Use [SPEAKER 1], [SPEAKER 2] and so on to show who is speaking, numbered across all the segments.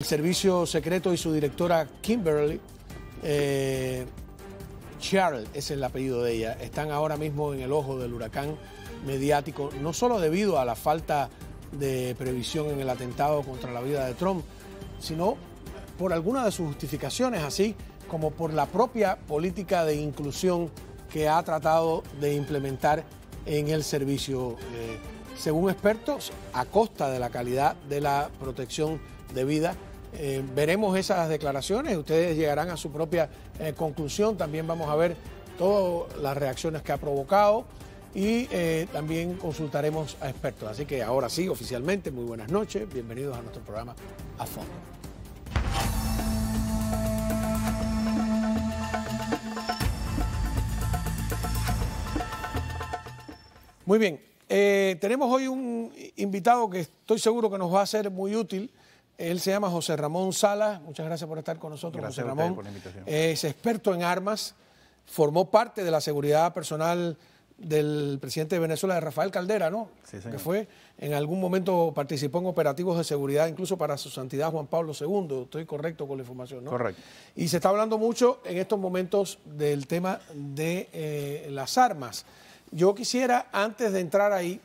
[SPEAKER 1] El Servicio Secreto y su directora Kimberly eh, Charles, es el apellido de ella, están ahora mismo en el ojo del huracán mediático, no solo debido a la falta de previsión en el atentado contra la vida de Trump, sino por alguna de sus justificaciones, así como por la propia política de inclusión que ha tratado de implementar en el servicio. Eh, según expertos, a costa de la calidad de la protección de vida eh, veremos esas declaraciones, ustedes llegarán a su propia eh, conclusión, también vamos a ver todas las reacciones que ha provocado y eh, también consultaremos a expertos. Así que ahora sí, oficialmente, muy buenas noches, bienvenidos a nuestro programa A Fondo. Muy bien, tenemos hoy un invitado que estoy seguro que nos va a ser muy útil él se llama José Ramón Sala. Muchas gracias por estar con nosotros, José Ramón. Es experto en armas, formó parte de la seguridad personal del presidente de Venezuela, de Rafael Caldera, ¿no? Sí, señor. Que fue, en algún momento participó en operativos de seguridad, incluso para su santidad Juan Pablo II. Estoy correcto con la información, ¿no? Correcto. Y se está hablando mucho en estos momentos del tema de eh, las armas. Yo quisiera, antes de entrar ahí,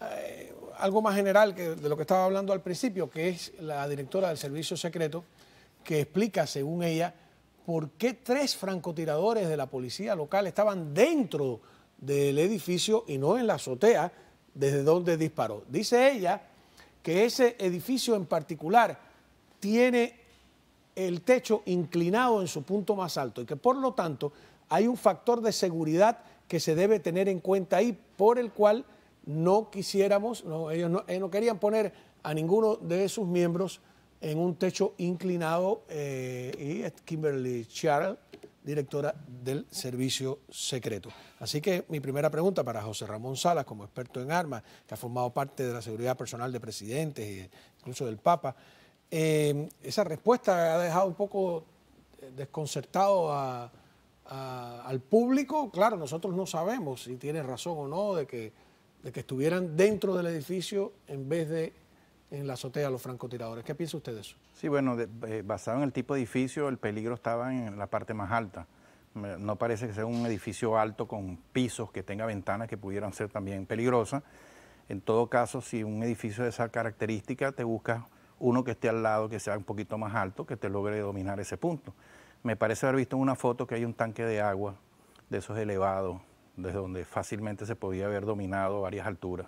[SPEAKER 1] eh, algo más general que de lo que estaba hablando al principio, que es la directora del Servicio Secreto, que explica, según ella, por qué tres francotiradores de la policía local estaban dentro del edificio y no en la azotea desde donde disparó. Dice ella que ese edificio en particular tiene el techo inclinado en su punto más alto y que por lo tanto hay un factor de seguridad que se debe tener en cuenta ahí por el cual no quisiéramos, ellos, no, querían poner a ninguno de sus miembros en un techo inclinado eh, y es Kimberly Charles, directora del Servicio Secreto. Así que mi primera pregunta para José Ramón Salas, como experto en armas, que ha formado parte de la seguridad personal de presidentes e incluso del Papa, eh, esa respuesta ha dejado un poco eh, desconcertado al público. Claro, nosotros no sabemos si tiene razón o no de que de que estuvieran dentro del edificio en vez de en la azotea los francotiradores. ¿Qué piensa usted de eso?
[SPEAKER 2] Sí, bueno, eh, basado en el tipo de edificio, el peligro estaba en la parte más alta. No parece que sea un edificio alto con pisos que tenga ventanas que pudieran ser también peligrosas. En todo caso, si un edificio de esa característica, te busca uno que esté al lado, que sea un poquito más alto, que te logre dominar ese punto. Me parece haber visto en una foto que hay un tanque de agua de esos elevados desde donde fácilmente se podía haber dominado varias alturas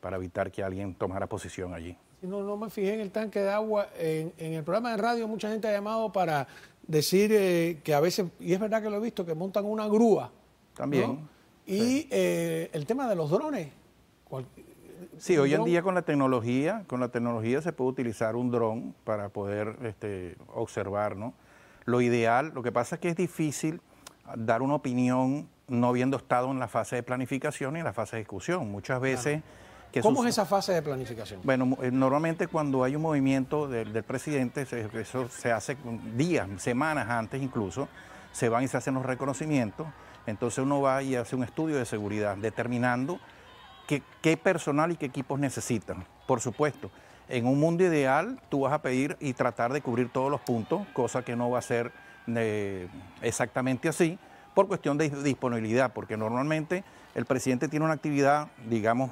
[SPEAKER 2] para evitar que alguien tomara posición allí.
[SPEAKER 1] No, no me fijé en el tanque de agua. En, el programa de radio mucha gente ha llamado para decir eh, que a veces, y es verdad que lo he visto, que montan una grúa. También. Y eh, el tema de los drones.
[SPEAKER 2] sí, hoy en día con la tecnología, con la tecnología se puede utilizar un dron para poder este, observar, ¿no? Lo ideal, lo que pasa es que es difícil dar una opinión no habiendo estado en la fase de planificación y en la fase de ejecución. Muchas veces... Que ¿Cómo es esa
[SPEAKER 1] fase de planificación?
[SPEAKER 2] Bueno, eh, normalmente cuando hay un movimiento del, presidente, eso se hace días, semanas antes incluso, se van y se hacen los reconocimientos, entonces uno va y hace un estudio de seguridad, determinando qué personal y qué equipos necesitan. Por supuesto, en un mundo ideal tú vas a pedir y tratar de cubrir todos los puntos, cosa que no va a ser eh, exactamente así por cuestión de disponibilidad, porque normalmente el presidente tiene una actividad, digamos,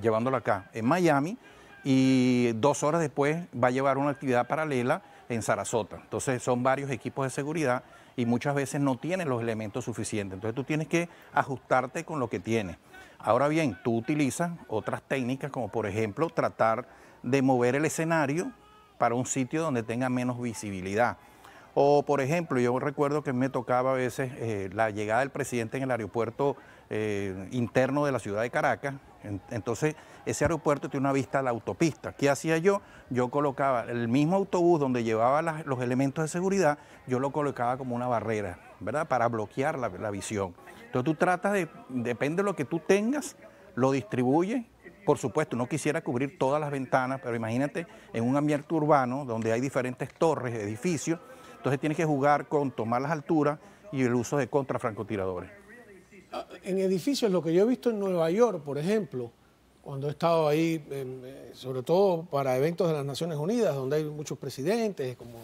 [SPEAKER 2] llevándola acá en Miami y dos horas después va a llevar una actividad paralela en Sarasota. Entonces son varios equipos de seguridad y muchas veces no tienen los elementos suficientes. Entonces tú tienes que ajustarte con lo que tienes. Ahora bien, tú utilizas otras técnicas como por ejemplo tratar de mover el escenario para un sitio donde tenga menos visibilidad. O, por ejemplo, yo recuerdo que me tocaba a veces eh, la llegada del presidente en el aeropuerto eh, interno de la ciudad de Caracas. entonces, ese aeropuerto tiene una vista a la autopista. ¿Qué hacía yo? Yo colocaba el mismo autobús donde llevaba los elementos de seguridad, yo lo colocaba como una barrera, ¿verdad? Para bloquear la, la visión. Entonces, tú tratas de, depende de lo que tú tengas, lo distribuyes por supuesto, no quisiera cubrir todas las ventanas, pero imagínate en un ambiente urbano donde hay diferentes torres, edificios, entonces tienes que jugar con tomar las alturas y el uso de contrafrancotiradores.
[SPEAKER 1] Ah, en edificios, lo que yo he visto en Nueva York, por ejemplo, cuando he estado ahí, em, eh, sobre todo para eventos de las Naciones Unidas, donde hay muchos presidentes, como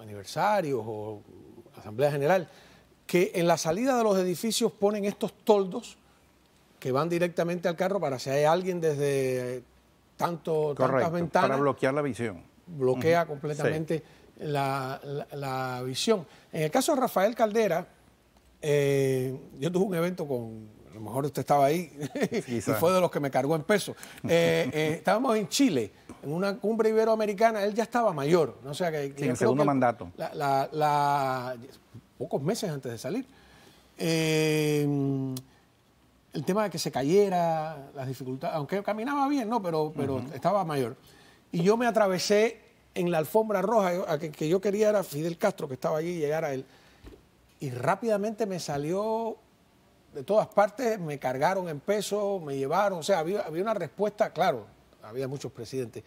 [SPEAKER 1] aniversarios o Asamblea General, que en la salida de los edificios ponen estos toldos que van directamente al carro para si hay alguien desde tanto, tantas ventanas. Para
[SPEAKER 2] bloquear la visión. Bloquea completamente
[SPEAKER 1] la, visión. En el caso de Rafael Caldera, eh, yo tuve un evento con, a lo mejor usted estaba ahí, y fue de los que me cargó en peso. Eh, eh, estábamos en Chile, en una cumbre iberoamericana, él ya estaba mayor, no el sea que... segundo mandato. pocos meses antes de salir. el tema de que se cayera, las dificultades, aunque caminaba bien, ¿no? Pero, pero estaba mayor. Y yo me atravesé en la alfombra roja que, yo quería era Fidel Castro, que estaba allí, llegar a él. Y rápidamente me salió de todas partes, me cargaron en peso, me llevaron, o sea, había, había una respuesta, claro, había muchos presidentes.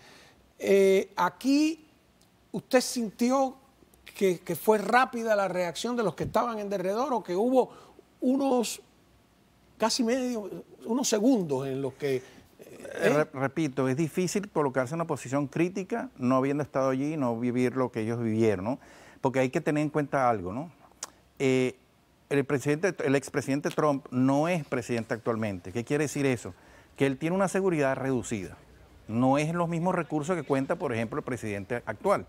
[SPEAKER 1] Eh, aquí usted sintió que, que, fue rápida la reacción de los que estaban en derredor o que hubo unos
[SPEAKER 2] casi medio, unos segundos en los que eh, repito, es difícil colocarse en una posición crítica no habiendo estado allí y no vivir lo que ellos vivieron, ¿no? Porque hay que tener en cuenta algo, ¿no? Eh, el, presidente, el expresidente Trump no es presidente actualmente. ¿Qué quiere decir eso? Que él tiene una seguridad reducida. No es los mismos recursos que cuenta, por ejemplo, el presidente actual,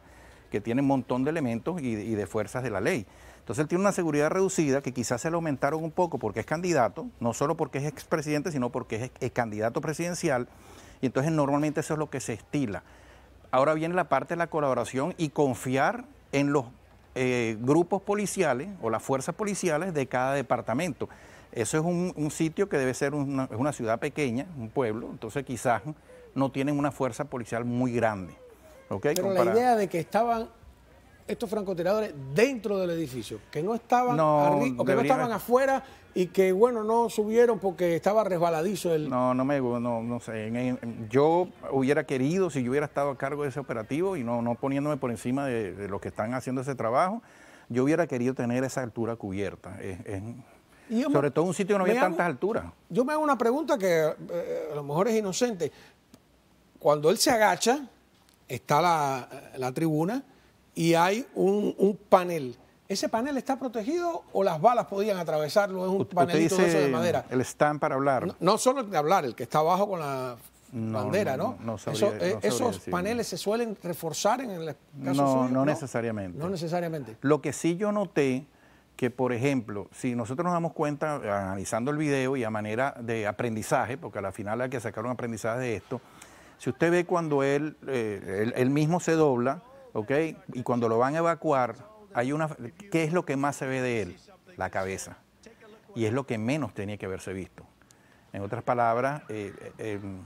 [SPEAKER 2] que tiene un montón de elementos y de fuerzas de la ley. Entonces él tiene una seguridad reducida que quizás se le aumentaron un poco porque es candidato, no solo porque es expresidente, sino porque es, candidato presidencial. Y entonces normalmente eso es lo que se estila. Ahora viene la parte de la colaboración y confiar en los eh, grupos policiales o las fuerzas policiales de cada departamento. Eso es un, sitio que debe ser una, ciudad pequeña, un pueblo, entonces quizás no tienen una fuerza policial muy grande. Pero la idea
[SPEAKER 1] de que estaban estos francotiradores dentro del edificio, que no estaban o que estaban
[SPEAKER 2] afuera y que bueno no subieron porque estaba resbaladizo el. No, no me yo hubiera querido si yo hubiera estado a cargo de ese operativo y no, no poniéndome por encima de, los que están haciendo ese trabajo, yo hubiera querido tener esa altura cubierta. sobre todo en un sitio donde no había tantas alturas. Yo me hago una pregunta que
[SPEAKER 1] eh, a lo mejor es inocente. Cuando él se agacha, está la, la tribuna y hay un, panel. ¿Ese panel está protegido o las balas podían atravesarlo? Es un panelito de, madera.
[SPEAKER 2] El stand para hablar. No,
[SPEAKER 1] solo el de hablar, el que está abajo con la
[SPEAKER 2] bandera, ¿no? no sabría, Eso, eh, esos paneles
[SPEAKER 1] se suelen reforzar en el
[SPEAKER 2] caso no, No, necesariamente. No necesariamente. Lo que sí yo noté que, por ejemplo, si nosotros nos damos cuenta, analizando el video y a manera de aprendizaje, porque a la final hay que sacar un aprendizaje de esto, si usted ve cuando él eh, mismo se dobla, ¿ok? Y cuando lo van a evacuar, hay una, ¿qué es lo que más se ve de él? La cabeza. Y es lo que menos tenía que haberse visto. En otras palabras, eh, eh, em,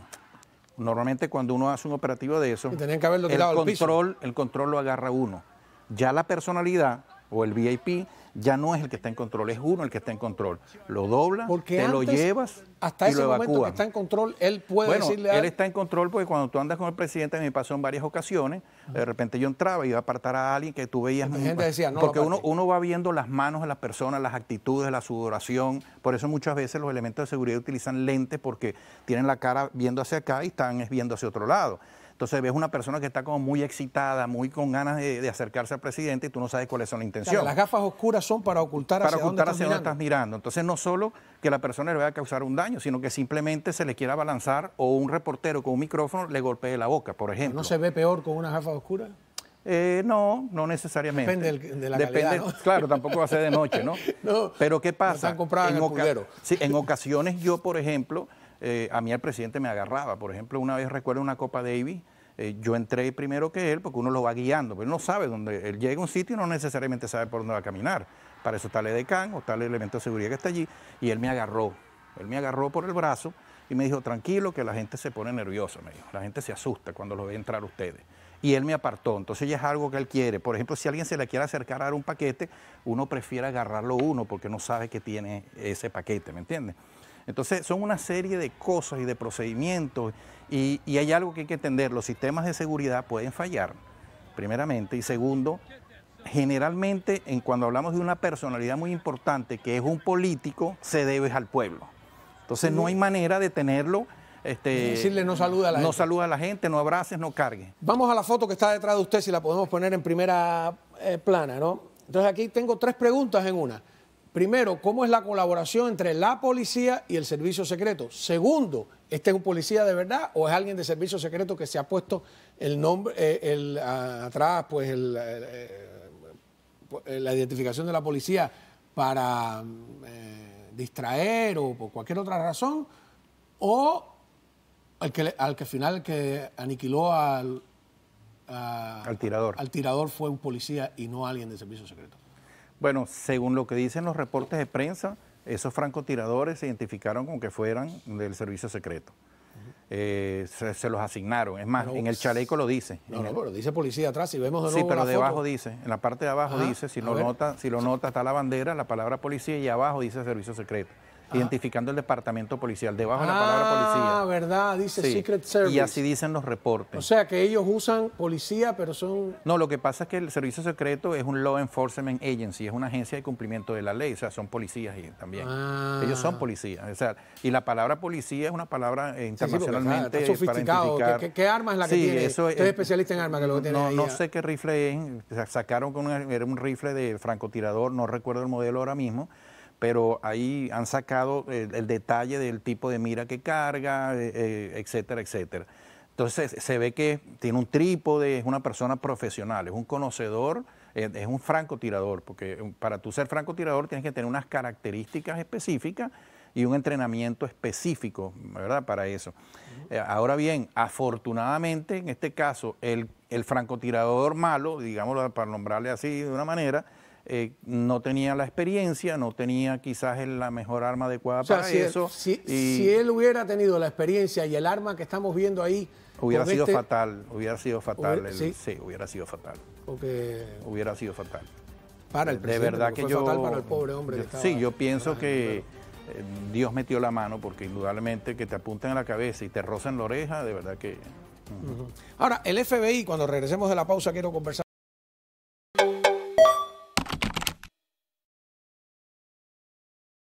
[SPEAKER 2] normalmente cuando uno hace un operativo de eso, el, control, el control lo agarra uno. Ya la personalidad o el VIP, ya no es el que está en control, es uno el que está en control. Lo dobla, porque te lo llevas hasta ese momento que está en control, él puede decirle a... él está en control porque cuando tú andas con el presidente, me pasó en varias ocasiones, de repente yo entraba y iba a apartar a alguien que tú veías... La porque uno, uno va viendo las manos de las personas, las actitudes, la sudoración, por eso muchas veces los elementos de seguridad utilizan lentes porque tienen la cara viendo hacia acá y están viendo hacia otro lado. Entonces ves una persona que está como muy excitada, muy con ganas de, acercarse al presidente y tú no sabes cuáles son las intenciones. las gafas
[SPEAKER 1] oscuras son para ocultar para hacia, ocultar dónde, estás
[SPEAKER 2] mirando. Entonces no solo que la persona le vaya a causar un daño, sino que simplemente se le quiera abalanzar o un reportero con un micrófono le golpee la boca, por ejemplo. ¿No
[SPEAKER 1] se ve peor con unas gafas oscuras?
[SPEAKER 2] Eh, no, no necesariamente. Depende de la Depende, calidad, Claro, tampoco va a ser de noche, ¿no? Pero ¿qué pasa? No en, oca sí, en ocasiones yo, por ejemplo, eh, a mí el presidente me agarraba. Por ejemplo, una vez recuerdo una Copa Davis, eh, yo entré primero que él porque uno lo va guiando, pero pues él no sabe dónde, él llega a un sitio y no necesariamente sabe por dónde va a caminar. Para eso está el EDECAN o está el elemento de seguridad que está allí, y él me agarró, él me agarró por el brazo y me dijo, tranquilo, que la gente se pone nerviosa, me dijo, la gente se asusta cuando lo ve entrar ustedes. Y él me apartó, entonces ya es algo que él quiere. Por ejemplo, si alguien se le quiere acercar a dar un paquete, uno prefiere agarrarlo uno porque no sabe que tiene ese paquete, ¿me entiendes? Entonces son una serie de cosas y de procedimientos y, hay algo que hay que entender, los sistemas de seguridad pueden fallar, primeramente, y segundo, generalmente en cuando hablamos de una personalidad muy importante que es un político, se debe al pueblo. Entonces no hay manera de tenerlo. Este, y decirle no saluda a la no gente. No saluda a la gente, no abraces, no cargues. Vamos a la foto que está detrás de usted, si la
[SPEAKER 1] podemos poner en primera eh, plana, ¿no? Entonces aquí tengo tres preguntas en una. Primero, ¿cómo es la colaboración entre la policía y el servicio secreto? Segundo, ¿este es un policía de verdad o es alguien de servicio secreto que se ha puesto el nombre, eh, el, atrás, pues eh, eh, la identificación de la policía para distraer o por cualquier otra razón? ¿O al que, al que final que aniquiló al, al, tirador.
[SPEAKER 2] al tirador fue un policía y no alguien de servicio secreto? Bueno, según lo que dicen los reportes de prensa, esos francotiradores se identificaron con que fueran del servicio secreto. Eh, se, los asignaron. Es más, en el chaleco lo dice. No, no, dice policía atrás, si
[SPEAKER 1] vemos de nuevo Sí, pero debajo
[SPEAKER 2] dice, en la parte de abajo dice, si lo, nota, si lo nota está la bandera, la palabra policía y abajo dice servicio secreto identificando el departamento policial. Debajo de la palabra ah, policía. Ah,
[SPEAKER 1] verdad, dice Secret Service. Y así
[SPEAKER 2] dicen los reportes. O
[SPEAKER 1] sea que ellos usan policía, pero son.
[SPEAKER 2] No, lo que pasa es que el servicio secreto es un law enforcement agency, es una agencia de cumplimiento de la ley. O sea, son policías y también.
[SPEAKER 1] Ah. Ellos son
[SPEAKER 2] policías. O sea, y la palabra policía es una palabra internacionalmente ¿Qué, arma es la que tiene? Eso es, especialista en armas lo No, sé qué rifle es. Sacaron con un, era un rifle de francotirador, no recuerdo el modelo ahora mismo pero ahí han sacado el, detalle del tipo de mira que carga, eh, eh, etcétera, etcétera. Entonces se ve que tiene un trípode, es una persona profesional, es un conocedor, eh, es un francotirador, porque para tú ser francotirador tienes que tener unas características específicas y un entrenamiento específico, ¿verdad? Para eso. ahora bien, afortunadamente en este caso, el francotirador malo, digámoslo para nombrarle así de una manera, eh, no tenía la experiencia, no tenía quizás la mejor arma adecuada para eso. si,
[SPEAKER 1] él hubiera tenido la experiencia y el arma que estamos viendo ahí, Hubiera sido, este-
[SPEAKER 2] fatal, hubiera sido fatal, ¿Sí? hubiera sido fatal. Hubiera sido fatal. Para el presidente, verdad que yo... Fatal para el pobre hombre. sí, yo pienso que eh, Dios metió la mano porque indudablemente que te apunten a la cabeza y te rocen la oreja, de verdad que...
[SPEAKER 1] Ahora, el FBI, cuando regresemos de la pausa, quiero conversar.